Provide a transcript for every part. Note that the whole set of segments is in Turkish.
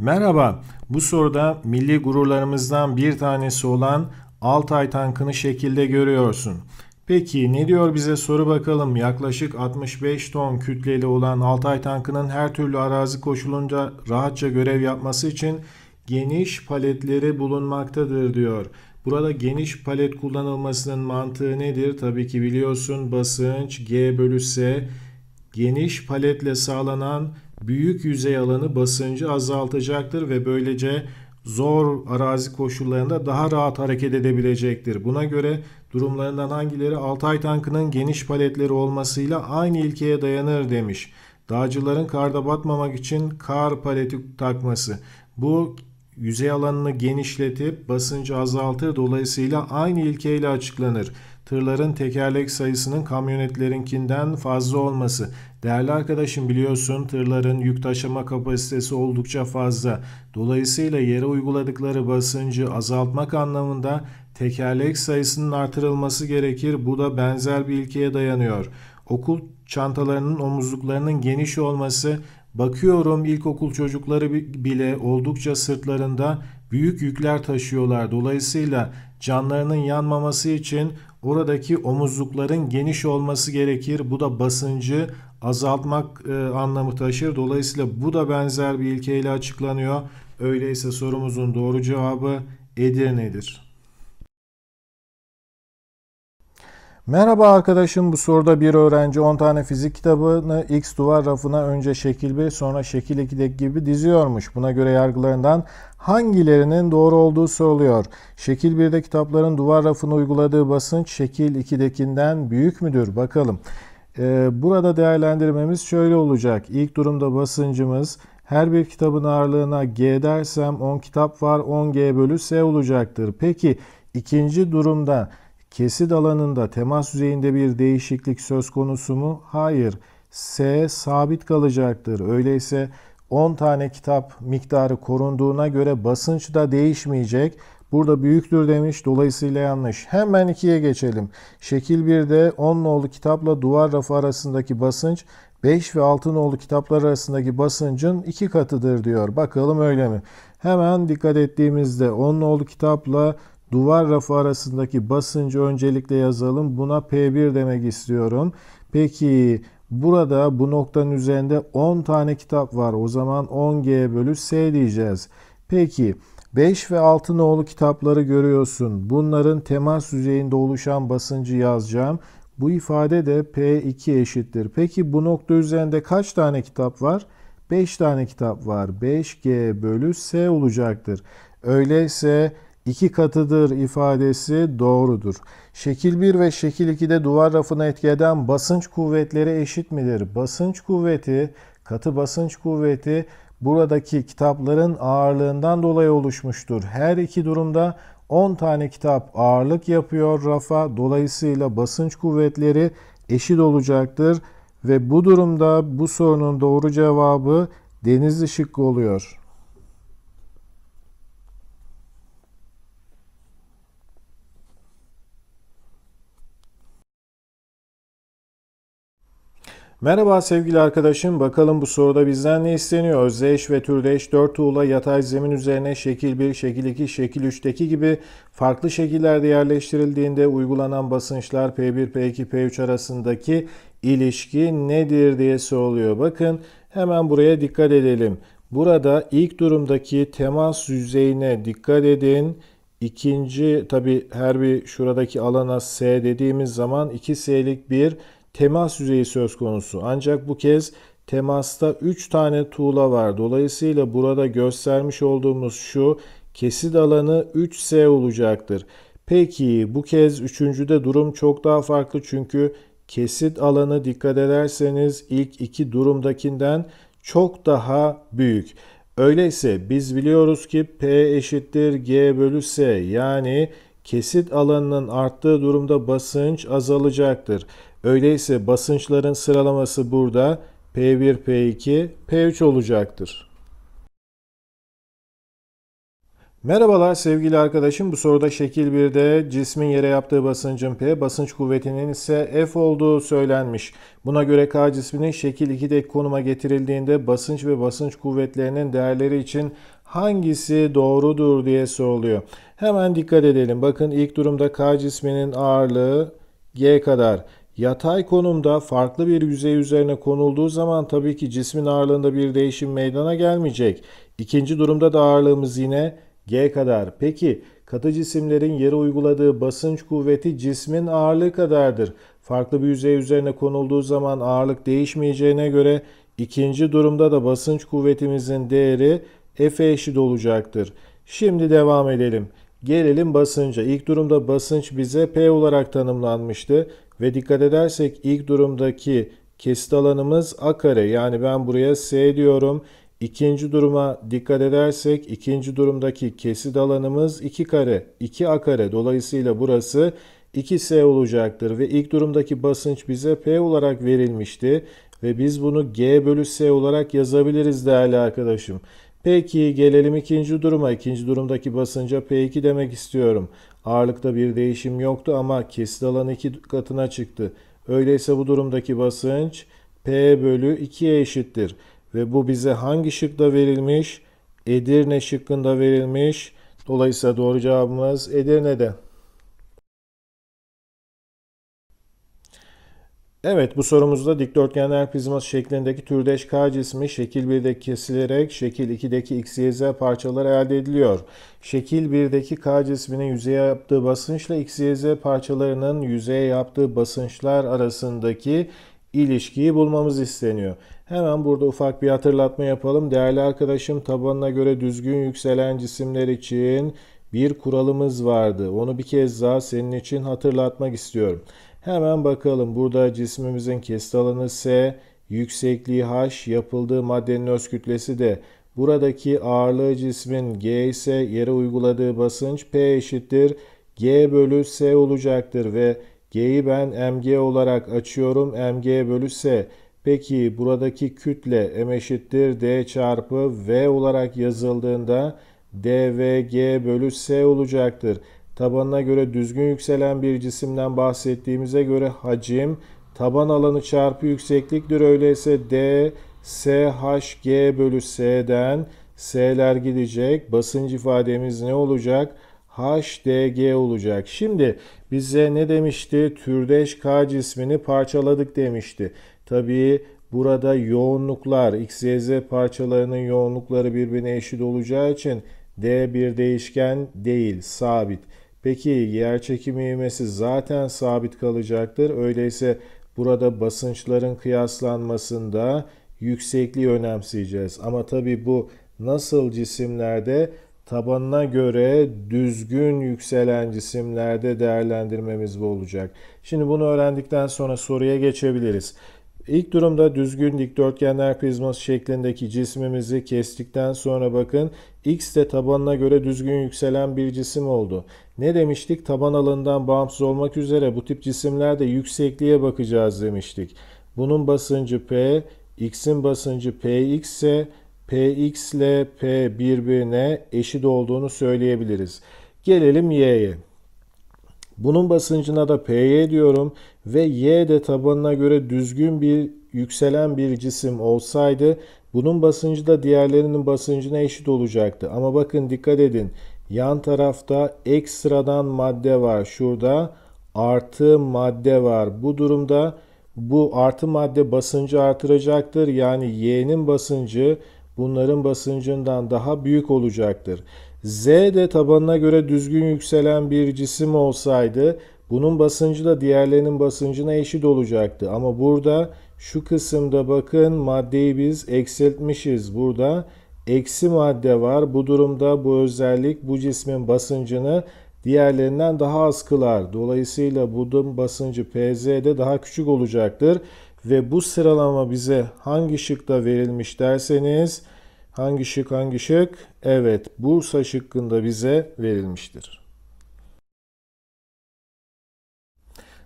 Merhaba, bu soruda milli gururlarımızdan bir tanesi olan Altay tankını şekilde görüyorsun. Peki ne diyor bize soru bakalım. Yaklaşık 65 ton kütleli olan Altay tankının her türlü arazi koşulunca rahatça görev yapması için geniş paletleri bulunmaktadır diyor. Burada geniş palet kullanılmasının mantığı nedir? Tabii ki biliyorsun basınç G bölü S geniş paletle sağlanan büyük yüzey alanı basıncı azaltacaktır ve böylece zor arazi koşullarında daha rahat hareket edebilecektir. Buna göre durumlarından hangileri Altay tankının geniş paletleri olmasıyla aynı ilkeye dayanır demiş. Dağcıların karda batmamak için kar paleti takması. Bu yüzey alanını genişletip basıncı azaltır dolayısıyla aynı ilkeyle açıklanır tırların tekerlek sayısının kamyonetlerinkinden fazla olması. Değerli arkadaşım biliyorsun tırların yük taşıma kapasitesi oldukça fazla. Dolayısıyla yere uyguladıkları basıncı azaltmak anlamında tekerlek sayısının artırılması gerekir. Bu da benzer bir ilkeye dayanıyor. Okul çantalarının omuzluklarının geniş olması Bakıyorum ilkokul çocukları bile oldukça sırtlarında büyük yükler taşıyorlar. Dolayısıyla canlarının yanmaması için oradaki omuzlukların geniş olması gerekir. Bu da basıncı azaltmak e, anlamı taşır. Dolayısıyla bu da benzer bir ilkeyle açıklanıyor. Öyleyse sorumuzun doğru cevabı Edirne'dir. Merhaba arkadaşım bu soruda bir öğrenci 10 tane fizik kitabını X duvar rafına önce şekil 1 sonra şekil 2'deki gibi diziyormuş. Buna göre yargılarından hangilerinin doğru olduğu soruluyor. Şekil 1'de kitapların duvar rafına uyguladığı basınç şekil 2'dekinden büyük müdür? Bakalım. Ee, burada değerlendirmemiz şöyle olacak. İlk durumda basıncımız her bir kitabın ağırlığına G dersem 10 kitap var 10G bölü S olacaktır. Peki ikinci durumda Kesit alanında temas düzeyinde bir değişiklik söz konusu mu? Hayır. S sabit kalacaktır. Öyleyse 10 tane kitap miktarı korunduğuna göre basınç da değişmeyecek. Burada büyüktür demiş. Dolayısıyla yanlış. Hemen 2'ye geçelim. Şekil 1'de 10 nolu kitapla duvar rafı arasındaki basınç 5 ve 6 nolu kitaplar arasındaki basıncın 2 katıdır diyor. Bakalım öyle mi? Hemen dikkat ettiğimizde 10 nolu kitapla Duvar rafı arasındaki basıncı öncelikle yazalım. Buna P1 demek istiyorum. Peki burada bu noktanın üzerinde 10 tane kitap var. O zaman 10G bölü S diyeceğiz. Peki 5 ve 6 nolu kitapları görüyorsun. Bunların temas yüzeyinde oluşan basıncı yazacağım. Bu ifade de P2 eşittir. Peki bu nokta üzerinde kaç tane kitap var? 5 tane kitap var. 5G bölü S olacaktır. Öyleyse iki katıdır ifadesi doğrudur. Şekil 1 ve şekil 2'de duvar rafına etki eden basınç kuvvetleri eşit midir? Basınç kuvveti, katı basınç kuvveti buradaki kitapların ağırlığından dolayı oluşmuştur. Her iki durumda 10 tane kitap ağırlık yapıyor rafa. Dolayısıyla basınç kuvvetleri eşit olacaktır ve bu durumda bu sorunun doğru cevabı deniz ışıklı oluyor. Merhaba sevgili arkadaşım. Bakalım bu soruda bizden ne isteniyor? Özdeş ve türdeş 4 tuğla yatay zemin üzerine şekil 1, şekil 2, şekil 3'teki gibi farklı şekillerde yerleştirildiğinde uygulanan basınçlar P1, P2, P3 arasındaki ilişki nedir diye soruluyor. Bakın hemen buraya dikkat edelim. Burada ilk durumdaki temas yüzeyine dikkat edin. İkinci tabi her bir şuradaki alana S dediğimiz zaman 2S'lik bir temas yüzeyi söz konusu. Ancak bu kez temasta 3 tane tuğla var. Dolayısıyla burada göstermiş olduğumuz şu kesit alanı 3S olacaktır. Peki bu kez üçüncüde durum çok daha farklı çünkü kesit alanı dikkat ederseniz ilk iki durumdakinden çok daha büyük. Öyleyse biz biliyoruz ki P eşittir G bölü S yani kesit alanının arttığı durumda basınç azalacaktır. Öyleyse basınçların sıralaması burada P1, P2, P3 olacaktır. Merhabalar sevgili arkadaşım. Bu soruda şekil 1'de cismin yere yaptığı basıncın P, basınç kuvvetinin ise F olduğu söylenmiş. Buna göre K cisminin şekil 2'deki konuma getirildiğinde basınç ve basınç kuvvetlerinin değerleri için hangisi doğrudur diye soruluyor. Hemen dikkat edelim. Bakın ilk durumda K cisminin ağırlığı G kadar. Yatay konumda farklı bir yüzey üzerine konulduğu zaman tabii ki cismin ağırlığında bir değişim meydana gelmeyecek. İkinci durumda da ağırlığımız yine G kadar. Peki katı cisimlerin yere uyguladığı basınç kuvveti cismin ağırlığı kadardır. Farklı bir yüzey üzerine konulduğu zaman ağırlık değişmeyeceğine göre ikinci durumda da basınç kuvvetimizin değeri F eşit olacaktır. Şimdi devam edelim. Gelelim basınca. İlk durumda basınç bize P olarak tanımlanmıştı. Ve dikkat edersek ilk durumdaki kesit alanımız a kare. Yani ben buraya s diyorum. İkinci duruma dikkat edersek ikinci durumdaki kesit alanımız 2 kare. 2 a kare. Dolayısıyla burası 2S olacaktır ve ilk durumdaki basınç bize P olarak verilmişti ve biz bunu G bölü S olarak yazabiliriz değerli arkadaşım. Peki gelelim ikinci duruma. İkinci durumdaki basınca P2 demek istiyorum. Ağırlıkta bir değişim yoktu ama kesit alan iki katına çıktı. Öyleyse bu durumdaki basınç P bölü 2'ye eşittir. Ve bu bize hangi şıkta verilmiş? Edirne şıkkında verilmiş. Dolayısıyla doğru cevabımız Edirne'de. Evet bu sorumuzda dikdörtgenler prizması şeklindeki türdeş K cismi şekil 1'de kesilerek şekil 2'deki x, y, z parçalar elde ediliyor. Şekil 1'deki K cisminin yüzeye yaptığı basınçla x, y, z parçalarının yüzeye yaptığı basınçlar arasındaki ilişkiyi bulmamız isteniyor. Hemen burada ufak bir hatırlatma yapalım. Değerli arkadaşım tabanına göre düzgün yükselen cisimler için bir kuralımız vardı. Onu bir kez daha senin için hatırlatmak istiyorum. Hemen bakalım burada cismimizin kesti alanı S, yüksekliği H, yapıldığı maddenin öz kütlesi de buradaki ağırlığı cismin G ise yere uyguladığı basınç P eşittir G bölü S olacaktır ve G'yi ben mg olarak açıyorum mg bölü S. Peki buradaki kütle m eşittir d çarpı v olarak yazıldığında dvg bölü s olacaktır tabanına göre düzgün yükselen bir cisimden bahsettiğimize göre hacim taban alanı çarpı yüksekliktir. Öyleyse D SHG bölü S'den S'ler gidecek. Basınç ifademiz ne olacak? HDG olacak. Şimdi bize ne demişti? Türdeş K cismini parçaladık demişti. Tabii burada yoğunluklar, X, Y, Z parçalarının yoğunlukları birbirine eşit olacağı için D bir değişken değil, sabit. Peki yer çekimi ivmesi zaten sabit kalacaktır. Öyleyse burada basınçların kıyaslanmasında yüksekliği önemseyeceğiz. Ama tabi bu nasıl cisimlerde tabanına göre düzgün yükselen cisimlerde değerlendirmemiz bu olacak. Şimdi bunu öğrendikten sonra soruya geçebiliriz. İlk durumda düzgün dikdörtgenler prizması şeklindeki cismimizi kestikten sonra bakın x de tabanına göre düzgün yükselen bir cisim oldu. Ne demiştik? Taban alanından bağımsız olmak üzere bu tip cisimlerde yüksekliğe bakacağız demiştik. Bunun basıncı p, x'in basıncı px ise px ile p birbirine eşit olduğunu söyleyebiliriz. Gelelim y'ye. Bunun basıncına da PY diyorum ve Y de tabanına göre düzgün bir yükselen bir cisim olsaydı bunun basıncı da diğerlerinin basıncına eşit olacaktı. Ama bakın dikkat edin yan tarafta ekstradan madde var şurada artı madde var. Bu durumda bu artı madde basıncı artıracaktır. Yani Y'nin basıncı bunların basıncından daha büyük olacaktır. Z de tabanına göre düzgün yükselen bir cisim olsaydı bunun basıncı da diğerlerinin basıncına eşit olacaktı. Ama burada şu kısımda bakın maddeyi biz eksiltmişiz. Burada eksi madde var. Bu durumda bu özellik bu cismin basıncını diğerlerinden daha az kılar. Dolayısıyla bunun basıncı PZ'de daha küçük olacaktır. Ve bu sıralama bize hangi şıkta verilmiş derseniz Hangi şık hangi şık? Evet Bursa şıkkında bize verilmiştir.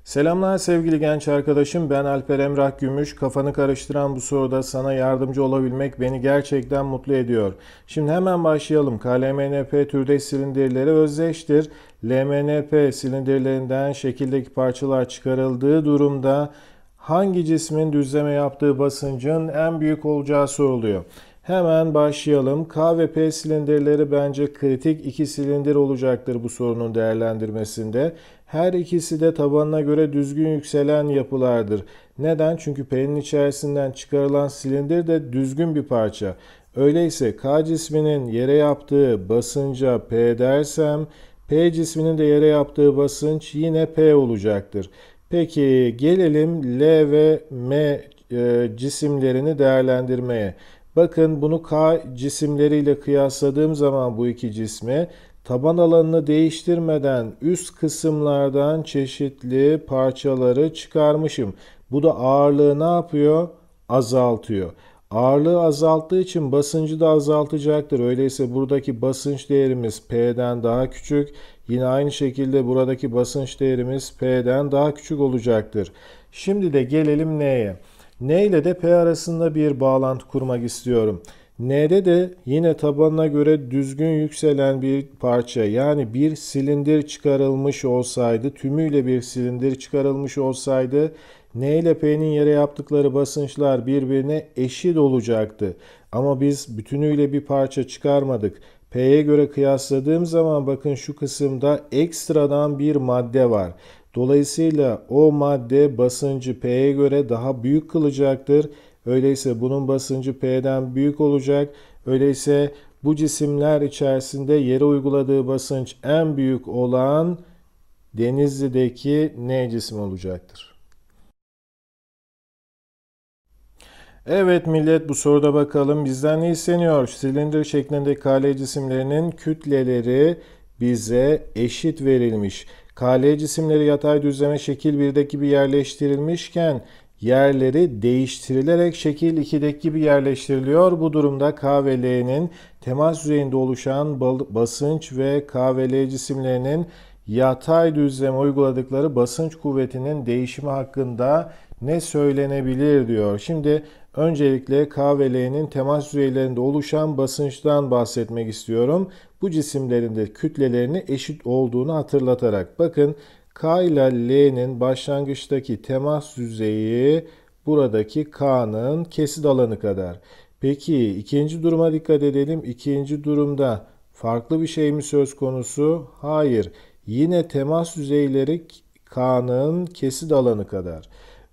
Selamlar sevgili genç arkadaşım ben Alper Emrah Gümüş. Kafanı karıştıran bu soruda sana yardımcı olabilmek beni gerçekten mutlu ediyor. Şimdi hemen başlayalım. KLMNP türdeş silindirleri özdeştir. LMNP silindirlerinden şekildeki parçalar çıkarıldığı durumda hangi cismin düzleme yaptığı basıncın en büyük olacağı soruluyor. Hemen başlayalım. K ve P silindirleri bence kritik iki silindir olacaktır bu sorunun değerlendirmesinde. Her ikisi de tabanına göre düzgün yükselen yapılardır. Neden? Çünkü P'nin içerisinden çıkarılan silindir de düzgün bir parça. Öyleyse K cisminin yere yaptığı basınca P dersem P cisminin de yere yaptığı basınç yine P olacaktır. Peki gelelim L ve M e, cisimlerini değerlendirmeye. Bakın bunu K cisimleriyle kıyasladığım zaman bu iki cismi taban alanını değiştirmeden üst kısımlardan çeşitli parçaları çıkarmışım. Bu da ağırlığı ne yapıyor? Azaltıyor. Ağırlığı azalttığı için basıncı da azaltacaktır. Öyleyse buradaki basınç değerimiz P'den daha küçük. Yine aynı şekilde buradaki basınç değerimiz P'den daha küçük olacaktır. Şimdi de gelelim neye? N ile de P arasında bir bağlantı kurmak istiyorum. N'de de yine tabanına göre düzgün yükselen bir parça yani bir silindir çıkarılmış olsaydı tümüyle bir silindir çıkarılmış olsaydı N ile P'nin yere yaptıkları basınçlar birbirine eşit olacaktı. Ama biz bütünüyle bir parça çıkarmadık. P'ye göre kıyasladığım zaman bakın şu kısımda ekstradan bir madde var. Dolayısıyla o madde basıncı P'ye göre daha büyük kılacaktır. Öyleyse bunun basıncı P'den büyük olacak. Öyleyse bu cisimler içerisinde yere uyguladığı basınç en büyük olan Denizli'deki N cisim olacaktır. Evet millet bu soruda bakalım bizden ne isteniyor? Silindir şeklindeki kale cisimlerinin kütleleri bize eşit verilmiş. KL cisimleri yatay düzleme şekil 1'deki gibi yerleştirilmişken yerleri değiştirilerek şekil 2'deki gibi yerleştiriliyor. Bu durumda K ve L'nin temas yüzeyinde oluşan basınç ve K ve L cisimlerinin yatay düzleme uyguladıkları basınç kuvvetinin değişimi hakkında ne söylenebilir diyor. Şimdi öncelikle K ve L'nin temas yüzeylerinde oluşan basınçtan bahsetmek istiyorum bu cisimlerin de kütlelerini eşit olduğunu hatırlatarak bakın K ile L'nin başlangıçtaki temas düzeyi buradaki K'nın kesit alanı kadar. Peki ikinci duruma dikkat edelim. İkinci durumda farklı bir şey mi söz konusu? Hayır. Yine temas düzeyleri K'nın kesit alanı kadar.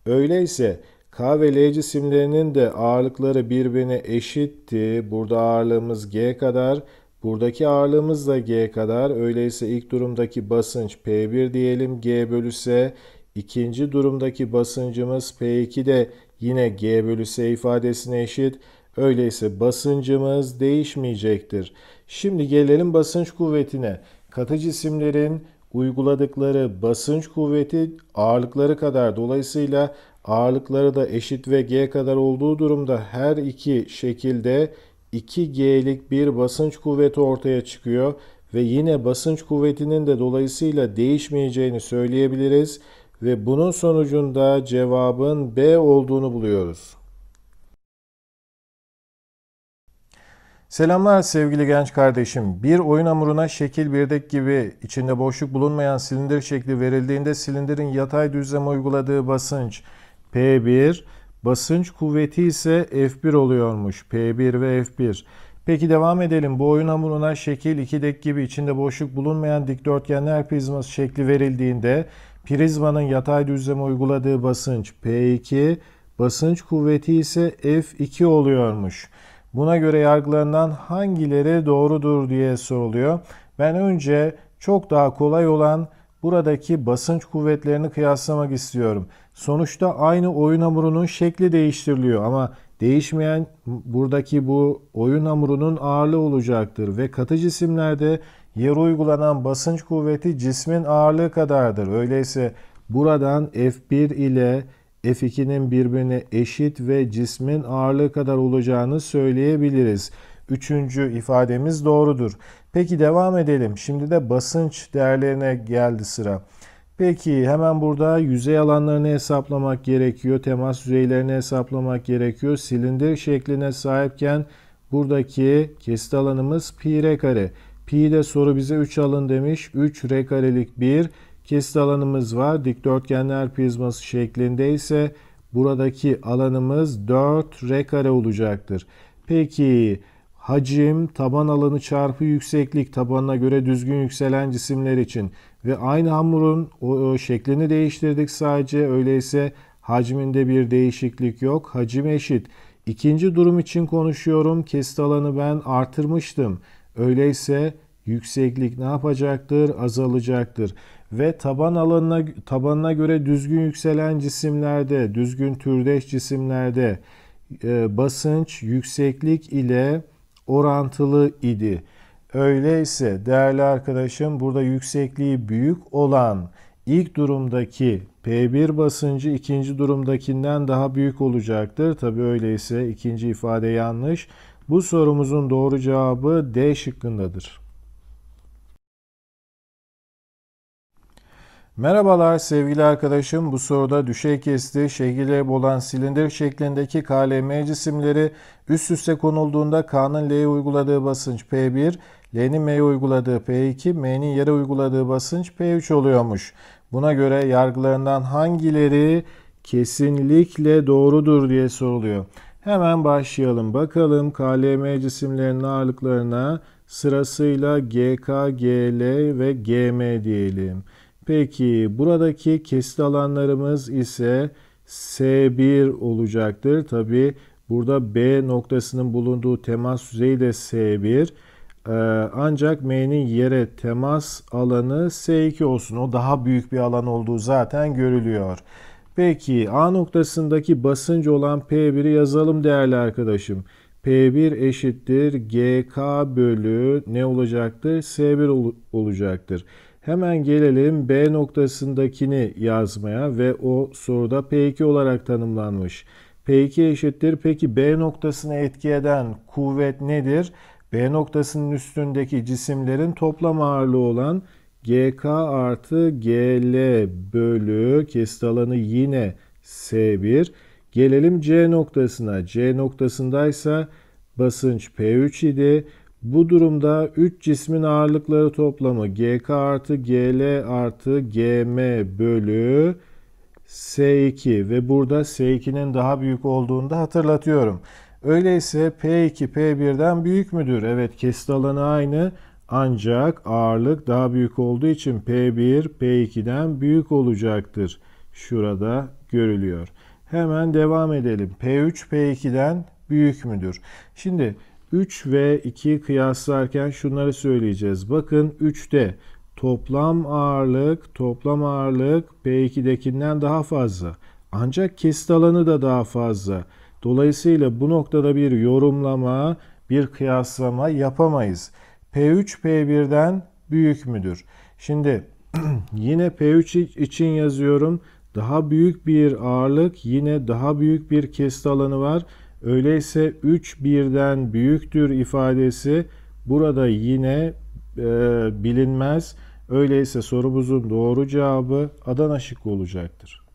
Öyleyse K ve L cisimlerinin de ağırlıkları birbirine eşitti. Burada ağırlığımız G kadar. Buradaki ağırlığımız da G kadar. Öyleyse ilk durumdaki basınç P1 diyelim G bölü S. İkinci durumdaki basıncımız P2 de yine G bölü S ifadesine eşit. Öyleyse basıncımız değişmeyecektir. Şimdi gelelim basınç kuvvetine. Katı cisimlerin uyguladıkları basınç kuvveti ağırlıkları kadar. Dolayısıyla ağırlıkları da eşit ve G kadar olduğu durumda her iki şekilde 2G'lik bir basınç kuvveti ortaya çıkıyor ve yine basınç kuvvetinin de dolayısıyla değişmeyeceğini söyleyebiliriz ve bunun sonucunda cevabın B olduğunu buluyoruz. Selamlar sevgili genç kardeşim. Bir oyun hamuruna şekil birdek gibi içinde boşluk bulunmayan silindir şekli verildiğinde silindirin yatay düzleme uyguladığı basınç P1 Basınç kuvveti ise F1 oluyormuş. P1 ve F1. Peki devam edelim. Bu oyun hamuruna şekil 2 dek gibi içinde boşluk bulunmayan dikdörtgenler prizması şekli verildiğinde prizmanın yatay düzleme uyguladığı basınç P2, basınç kuvveti ise F2 oluyormuş. Buna göre yargılarından hangileri doğrudur diye soruluyor. Ben önce çok daha kolay olan buradaki basınç kuvvetlerini kıyaslamak istiyorum. Sonuçta aynı oyun hamurunun şekli değiştiriliyor ama değişmeyen buradaki bu oyun hamurunun ağırlığı olacaktır ve katı cisimlerde yer uygulanan basınç kuvveti cismin ağırlığı kadardır. Öyleyse buradan F1 ile F2'nin birbirine eşit ve cismin ağırlığı kadar olacağını söyleyebiliriz. Üçüncü ifademiz doğrudur. Peki devam edelim. Şimdi de basınç değerlerine geldi sıra. Peki hemen burada yüzey alanlarını hesaplamak gerekiyor. Temas yüzeylerini hesaplamak gerekiyor. Silindir şekline sahipken buradaki kesit alanımız pi r kare. Pi de soru bize 3 alın demiş. 3 r karelik bir kesit alanımız var. Dikdörtgenler prizması şeklinde ise buradaki alanımız 4 r kare olacaktır. Peki hacim taban alanı çarpı yükseklik tabanına göre düzgün yükselen cisimler için ve aynı hamurun o, şeklini değiştirdik sadece. Öyleyse hacminde bir değişiklik yok. Hacim eşit. İkinci durum için konuşuyorum. Kest alanı ben artırmıştım. Öyleyse yükseklik ne yapacaktır? Azalacaktır. Ve taban alanına tabanına göre düzgün yükselen cisimlerde, düzgün türdeş cisimlerde e, basınç yükseklik ile orantılı idi. Öyleyse değerli arkadaşım burada yüksekliği büyük olan ilk durumdaki P1 basıncı ikinci durumdakinden daha büyük olacaktır. Tabi öyleyse ikinci ifade yanlış. Bu sorumuzun doğru cevabı D şıkkındadır. Merhabalar sevgili arkadaşım. Bu soruda düşey kesti, şekile olan silindir şeklindeki KLM cisimleri üst üste konulduğunda K'nın L'ye uyguladığı basınç P1, L'nin M'ye uyguladığı P2, M'nin yere uyguladığı basınç P3 oluyormuş. Buna göre yargılarından hangileri kesinlikle doğrudur diye soruluyor. Hemen başlayalım. Bakalım KLM cisimlerinin ağırlıklarına sırasıyla GK, GL ve GM diyelim. Peki buradaki kesit alanlarımız ise S1 olacaktır. Tabi burada B noktasının bulunduğu temas düzeyi de S1. Ee, ancak M'nin yere temas alanı S2 olsun. O daha büyük bir alan olduğu zaten görülüyor. Peki A noktasındaki basınç olan P1'i yazalım değerli arkadaşım. P1 eşittir GK bölü ne olacaktır? S1 ol olacaktır. Hemen gelelim B noktasındakini yazmaya ve o soruda P2 olarak tanımlanmış. P2 eşittir. Peki B noktasına etki eden kuvvet nedir? B noktasının üstündeki cisimlerin toplam ağırlığı olan GK artı GL bölü kesit alanı yine S1. Gelelim C noktasına. C noktasındaysa basınç P3 idi. Bu durumda 3 cismin ağırlıkları toplamı GK artı GL artı GM bölü S2 ve burada S2'nin daha büyük olduğunu da hatırlatıyorum. Öyleyse P2 P1'den büyük müdür? Evet kesit alanı aynı ancak ağırlık daha büyük olduğu için P1 P2'den büyük olacaktır. Şurada görülüyor. Hemen devam edelim. P3 P2'den büyük müdür? Şimdi 3 ve 2'yi kıyaslarken şunları söyleyeceğiz. Bakın 3'te toplam ağırlık toplam ağırlık P2'dekinden daha fazla. Ancak kesit alanı da daha fazla. Dolayısıyla bu noktada bir yorumlama, bir kıyaslama yapamayız. P3 P1'den büyük müdür? Şimdi yine P3 için yazıyorum. Daha büyük bir ağırlık, yine daha büyük bir kesit alanı var Öyleyse 3 birden büyüktür ifadesi burada yine e, bilinmez. Öyleyse sorumuzun doğru cevabı Adana şıkkı olacaktır.